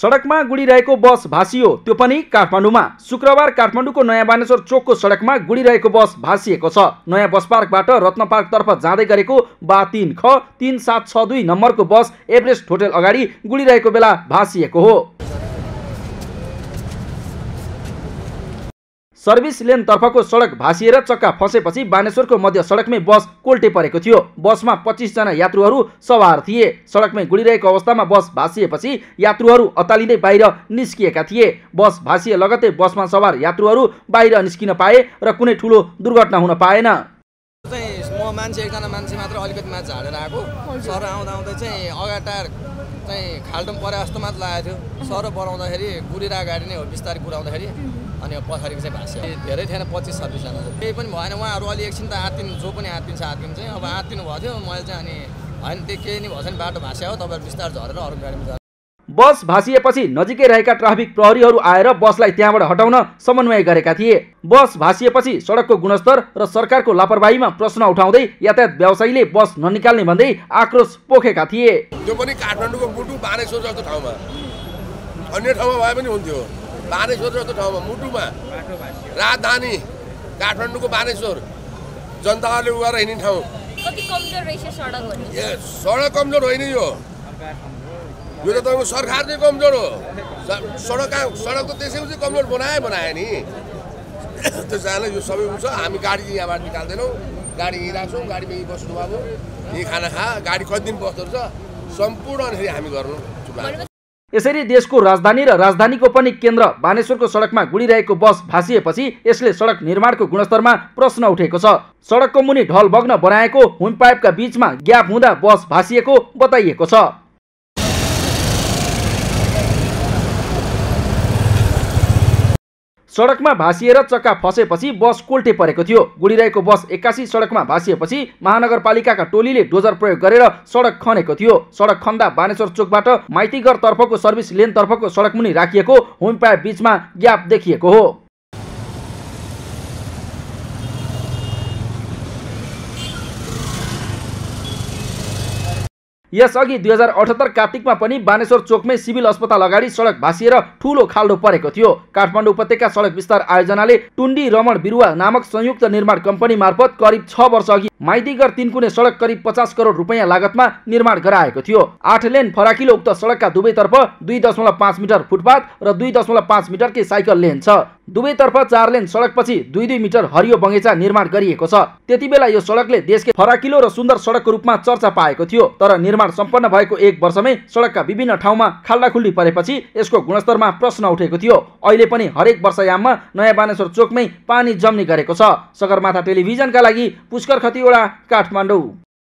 सडकमा गुडिरहेको बस भाँसियो त्यो पनि काठमाडौँमा शुक्रबार काठमाडौँको नयाँ बानेश्वर चोकको सडकमा गुडिरहेको बस भाँसिएको छ नयाँ बस पार्कबाट रत्न पार्कतर्फ जाँदै गरेको बा तिन ख तिन सात छ दुई नम्बरको बस एभरेस्ट होटेल अगाडि गुडिरहेको बेला भाँसिएको हो सर्भिस लेन तर्फको सडक भाँसिएर चक्का फसेपछि बानेश्वरको मध्य सडकमै बस कोल्टे परेको थियो बसमा पच्चिसजना यात्रुहरू सवार थिए सडकमै गुडिरहेको अवस्थामा बस भाँसिएपछि यात्रुहरू अतालिँदै बाहिर निस्किएका थिए बस भाँसिए लगतै बसमा सवार यात्रुहरू बाहिर निस्किन पाए र कुनै ठुलो दुर्घटना हुन पाएन म मान्छे एकजना मान्छे मात्र अलिकति माथि झाडेर आएको सर आउँदा आउँदै चाहिँ अगा टायर चाहिँ खाल्टोमा परे जस्तो मात्र लागेको थियो सर बनाउँदाखेरि गुडिरहेको गाडी नै हो बिस्तारै कुराउँदाखेरि अनि पछाडिको चाहिँ भाष्य धेरै थिएन पच्चिस छब्बिसजना केही पनि भएन उहाँहरू अलि एकछिन त आत्तिनु जो पनि आत्तिन्छ आत्तिनु चाहिँ अब आत्तिनु भएको थियो मैले चाहिँ अनि होइन त्यो केही नै भएछ नि बाटो भाष्या हो तपाईँहरू बिस्तार झरेर अर्को गाडीमा जानु बस भाँसिएपछि नजिकै रहेका ट्राफिक प्रहरीहरू आएर बसलाई त्यहाँबाट हटाउन समन्वय गरेका थिए बस भाँसिएपछि सडकको गुणस्तर र सरकारको लापरवाहीमा प्रश्न उठाउँदै यातायात व्यवसायीले बस ननिकाल्ने भन्दै आक्रोश पोखेका थिए त्यो पनि काठमाडौँको मुटु बानेश्वर जस्तो ठाउँमा अन्य ठाउँमा भए पनि हुन्थ्यो बानेश्वर जस्तो ठाउँमा मुटुमा राजधानी काठमाडौँको बानेश्वर जनताहरूले उ गरेर हिँड्ने ठाउँ सडक कमजोर होइन यो यो त तपाईँको सरकार चाहिँ कमजोर हो सडक सडक त त्यसै चाहिँ कमजोर बनाए बनायो नि त्यो कारणले यो सबै हुन्छ हामी गाडी यहाँबाट निकाल्दैनौँ गाडी यहीँ राख्छौँ गाडीमा यहीँ बस्नु अब यहीँ खाना खा गाडी कति दिन बस्दो रहेछ सम्पूर्ण हामी गर्नु यसरी देशको राजधानी र राजधानीको पनि केन्द्र बानेश्वरको सडकमा गुडिरहेको बस भासिएपछि यसले सडक निर्माणको गुणस्तरमा प्रश्न उठेको छ सडकको मुनि ढल बग्न बनाएको पाइपका बिचमा ग्याप हुँदा बस भासिएको बताइएको छ सडकमा भाँसिएर चक्का फसेपछि बस कोल्टे परेको थियो गुडिरहेको बस एक्कासी सडकमा भाँसिएपछि महानगरपालिकाका टोलीले डोजर प्रयोग गरेर सडक खनेको थियो सडक खन्दा बानेश्वर चोकबाट माइतीघरतर्फको सर्भिस लेनतर्फको सडक मुनि राखिएको होमपायर बिचमा ग्याप देखिएको हो यसअघि दुई हजार अठहत्तर कार्तिकमा पनि बानेश्वर चोकमै सिभिल अस्पताल अगाडि सडक भाँसिएर ठुलो खाल्डो परेको थियो काठमाडौँ उपत्यका सडक विस्तार आयोजनाले टुन्डी रमण बिरुवा नामक संयुक्त निर्माण कम्पनी मार्फत करिब छ वर्ष अघि माइतीगर तिनकुने सडक करिब पचास करोड रुपियाँ लागतमा निर्माण गराएको थियो आठ लेन फराकिलो उक्त सडकका दुवैतर्फ दुई दशमलव पाँच मिटर फुटपाथ र दुई दशमलव पाँच मिटरकै साइकल लेन छ दुवैतर्फ चार लेन सडकपछि दुई दुई मिटर हरियो बगैँचा निर्माण गरिएको छ त्यति बेला यो सडकले देशकै फराकिलो र सुन्दर सडकको रूपमा चर्चा पाएको थियो तर निर्माण निर्माण सम्पन्न भएको एक वर्षमै सडकका विभिन्न ठाउँमा खाल्डाखुल्डी परेपछि यसको गुणस्तरमा प्रश्न उठेको थियो अहिले पनि हरेक वर्षयाममा नयाँ बानेश्वर चोकमै पानी जम्ने गरेको छ सगरमाथा टेलिभिजनका लागि पुष्कर खतिवडा काठमाडौँ